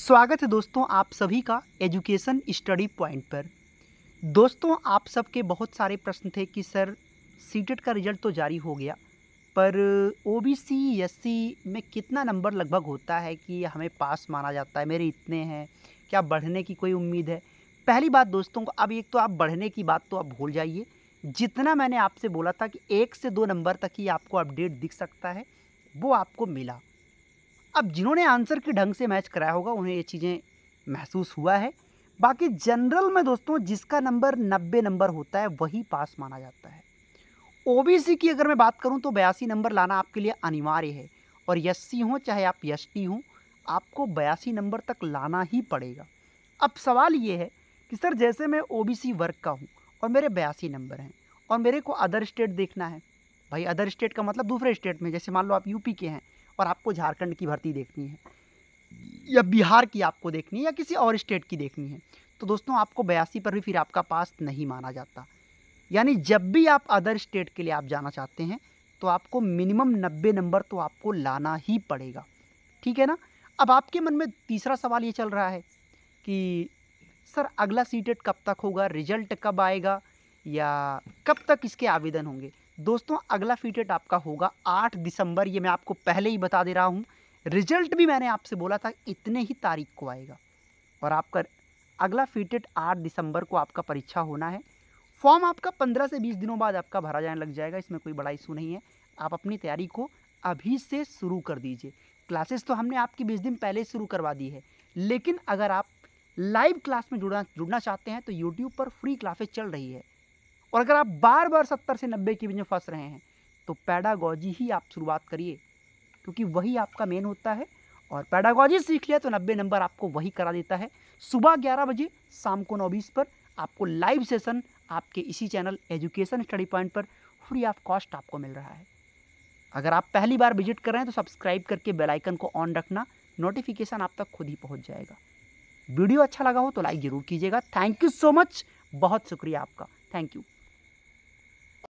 स्वागत है दोस्तों आप सभी का एजुकेशन स्टडी पॉइंट पर दोस्तों आप सबके बहुत सारे प्रश्न थे कि सर सीटेट e का रिजल्ट तो जारी हो गया पर O B C S C में कितना नंबर लगभग होता है कि हमें पास माना जाता है मेरे इतने हैं क्या बढ़ने की कोई उम्मीद है पहली बात दोस्तों को अब एक तो आप बढ़ने की बात तो आप भूल जाइए जितना मैंने आपसे बोला था कि एक से दो नंबर तक ही आपको अपडेट दिख सकता है वो आपको मिला अब जिन्होंने आंसर के ढंग से मैच कराया होगा उन्हें ये चीज़ें महसूस हुआ है बाकी जनरल में दोस्तों जिसका नंबर नब्बे नंबर होता है वही पास माना जाता है ओबीसी की अगर मैं बात करूं तो बयासी नंबर लाना आपके लिए अनिवार्य है और एस हो चाहे आप एस हो आपको बयासी नंबर तक लाना ही पड़ेगा अब सवाल ये है कि सर जैसे मैं ओ वर्ग का हूँ और मेरे बयासी नंबर हैं और मेरे को अदर स्टेट देखना है भाई अदर स्टेट का मतलब दूसरे स्टेट में जैसे मान लो आप यूपी के हैं पर आपको झारखंड की भर्ती देखनी है या बिहार की आपको देखनी है या किसी और स्टेट की देखनी है तो दोस्तों आपको बयासी पर भी फिर आपका पास नहीं माना जाता यानी जब भी आप अदर स्टेट के लिए आप जाना चाहते हैं तो आपको मिनिमम नब्बे नंबर तो आपको लाना ही पड़ेगा ठीक है ना अब आपके मन में तीसरा सवाल ये चल रहा है कि सर अगला सीटेट कब तक होगा रिजल्ट कब आएगा या कब तक इसके आवेदन होंगे दोस्तों अगला डेट आपका होगा आठ दिसंबर ये मैं आपको पहले ही बता दे रहा हूँ रिजल्ट भी मैंने आपसे बोला था इतने ही तारीख को आएगा और आपका अगला डेट आठ दिसंबर को आपका परीक्षा होना है फॉर्म आपका पंद्रह से बीस दिनों बाद आपका भरा जाने लग जाएगा इसमें कोई बड़ा इशू नहीं है आप अपनी तैयारी को अभी से शुरू कर दीजिए क्लासेस तो हमने आपकी बीस दिन पहले शुरू करवा दी है लेकिन अगर आप लाइव क्लास में जुड़ना जुड़ना चाहते हैं तो यूट्यूब पर फ्री क्लासेस चल रही है और अगर आप बार बार सत्तर से नब्बे के बीच में फंस रहे हैं तो पैडागॉजी ही आप शुरुआत करिए क्योंकि वही आपका मेन होता है और पैडागॉजी सीख लिया तो नब्बे नंबर आपको वही करा देता है सुबह ग्यारह बजे शाम को नौ बीस पर आपको लाइव सेशन आपके इसी चैनल एजुकेशन स्टडी पॉइंट पर फ्री ऑफ कॉस्ट आपको मिल रहा है अगर आप पहली बार विजिट कर रहे हैं तो सब्सक्राइब करके बेल आइकन को ऑन रखना नोटिफिकेशन आप तक खुद ही पहुंच जाएगा वीडियो अच्छा लगा हो तो लाइक ज़रूर कीजिएगा थैंक यू सो मच बहुत शुक्रिया आपका थैंक यू